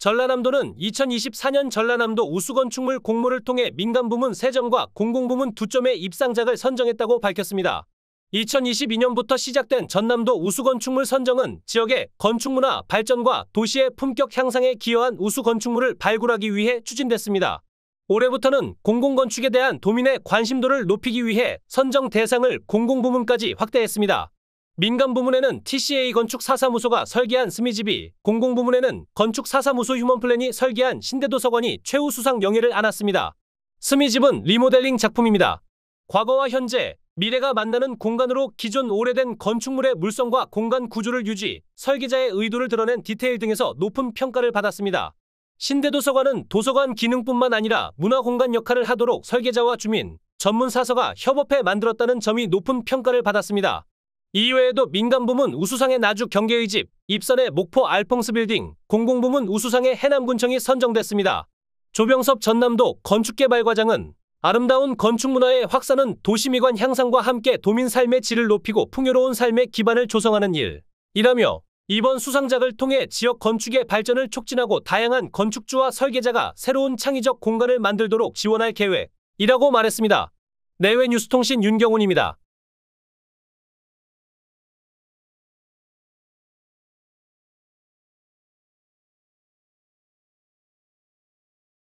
전라남도는 2024년 전라남도 우수건축물 공모를 통해 민간부문 3점과 공공부문 2점의 입상작을 선정했다고 밝혔습니다. 2022년부터 시작된 전남도 우수건축물 선정은 지역의 건축문화 발전과 도시의 품격 향상에 기여한 우수건축물을 발굴하기 위해 추진됐습니다. 올해부터는 공공건축에 대한 도민의 관심도를 높이기 위해 선정 대상을 공공부문까지 확대했습니다. 민간 부문에는 TCA 건축 사사무소가 설계한 스미집이, 공공 부문에는 건축 사사무소 휴먼플랜이 설계한 신대도서관이 최우 수상 영예를 안았습니다. 스미집은 리모델링 작품입니다. 과거와 현재, 미래가 만나는 공간으로 기존 오래된 건축물의 물성과 공간 구조를 유지, 설계자의 의도를 드러낸 디테일 등에서 높은 평가를 받았습니다. 신대도서관은 도서관 기능뿐만 아니라 문화공간 역할을 하도록 설계자와 주민, 전문사서가 협업해 만들었다는 점이 높은 평가를 받았습니다. 이외에도 민간부문 우수상의 나주 경계의 집, 입선의 목포 알퐁스 빌딩, 공공부문 우수상의 해남군청이 선정됐습니다. 조병섭 전남도 건축개발과장은 아름다운 건축문화의 확산은 도시미관 향상과 함께 도민 삶의 질을 높이고 풍요로운 삶의 기반을 조성하는 일, 이라며 이번 수상작을 통해 지역 건축의 발전을 촉진하고 다양한 건축주와 설계자가 새로운 창의적 공간을 만들도록 지원할 계획이라고 말했습니다. 내외뉴스통신 윤경훈입니다.